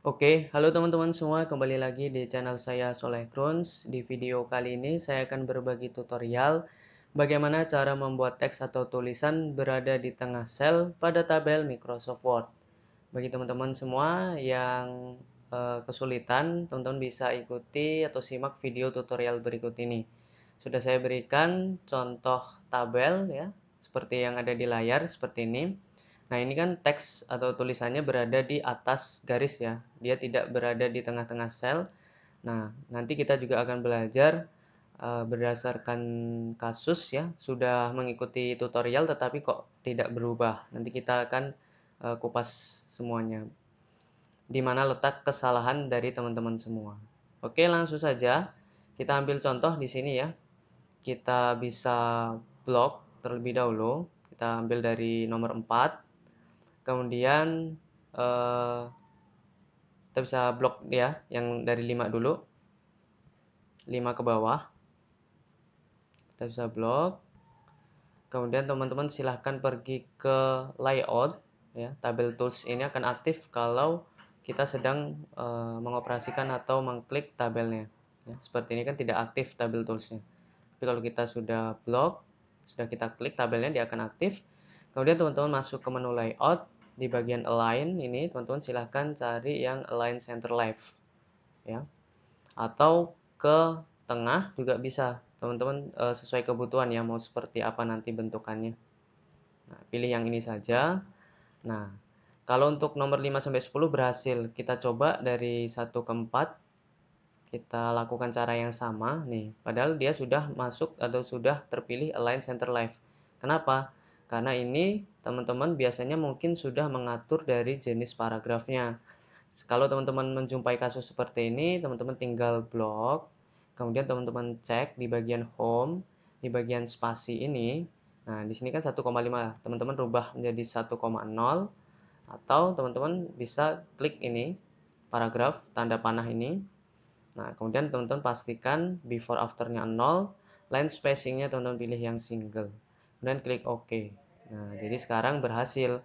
Oke, halo teman-teman semua, kembali lagi di channel saya Soleh Grons. Di video kali ini saya akan berbagi tutorial bagaimana cara membuat teks atau tulisan berada di tengah sel pada tabel Microsoft Word. Bagi teman-teman semua yang e, kesulitan, teman-teman bisa ikuti atau simak video tutorial berikut ini. Sudah saya berikan contoh tabel ya, seperti yang ada di layar seperti ini. Nah, ini kan teks atau tulisannya berada di atas garis ya. Dia tidak berada di tengah-tengah sel. Nah, nanti kita juga akan belajar uh, berdasarkan kasus ya. Sudah mengikuti tutorial tetapi kok tidak berubah. Nanti kita akan uh, kupas semuanya. Di mana letak kesalahan dari teman-teman semua. Oke, langsung saja kita ambil contoh di sini ya. Kita bisa blok terlebih dahulu. Kita ambil dari nomor 4 kemudian uh, kita bisa blok ya yang dari 5 dulu 5 ke bawah kita bisa blok kemudian teman-teman silahkan pergi ke layout ya tabel tools ini akan aktif kalau kita sedang e, mengoperasikan atau mengklik tabelnya ya, seperti ini kan tidak aktif tabel toolsnya tapi kalau kita sudah blok sudah kita klik tabelnya dia akan aktif kemudian teman-teman masuk ke menu layout di bagian align ini teman-teman silahkan cari yang align center left ya atau ke tengah juga bisa teman-teman e, sesuai kebutuhan ya mau seperti apa nanti bentukannya nah, pilih yang ini saja nah kalau untuk nomor 5 sampai 10 berhasil kita coba dari 1 ke 4 kita lakukan cara yang sama nih padahal dia sudah masuk atau sudah terpilih align center left kenapa karena ini teman-teman biasanya mungkin sudah mengatur dari jenis paragrafnya. Kalau teman-teman menjumpai kasus seperti ini, teman-teman tinggal blok, kemudian teman-teman cek di bagian home, di bagian spasi ini. Nah, di sini kan 1,5, teman-teman rubah menjadi 1,0 atau teman-teman bisa klik ini paragraf tanda panah ini. Nah, kemudian teman-teman pastikan before afternya 0, line spacingnya teman-teman pilih yang single kemudian klik OK. Nah, jadi sekarang berhasil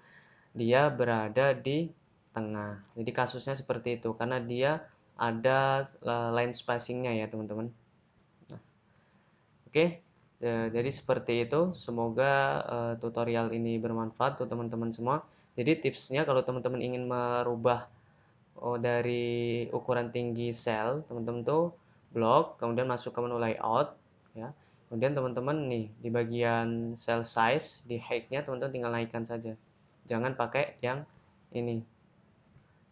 dia berada di tengah. Jadi kasusnya seperti itu karena dia ada eh, line spacingnya ya teman-teman. Nah, Oke, okay. Eh, jadi seperti itu. Semoga uh, tutorial ini bermanfaat untuk teman-teman semua. Jadi tipsnya kalau teman-teman ingin merubah oh, dari ukuran tinggi sel, teman-teman tuh blok, kemudian masuk ke menu layout, ya. Kemudian teman-teman nih di bagian cell size di height-nya teman-teman tinggal naikkan saja. Jangan pakai yang ini.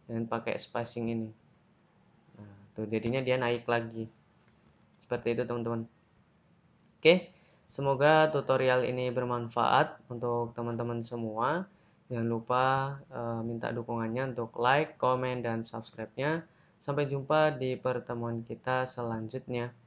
Jangan pakai spacing ini. Nah, tuh jadinya dia naik lagi. Seperti itu teman-teman. Oke, semoga tutorial ini bermanfaat untuk teman-teman semua. Jangan lupa e, minta dukungannya untuk like, komen, dan subscribe-nya. Sampai jumpa di pertemuan kita selanjutnya.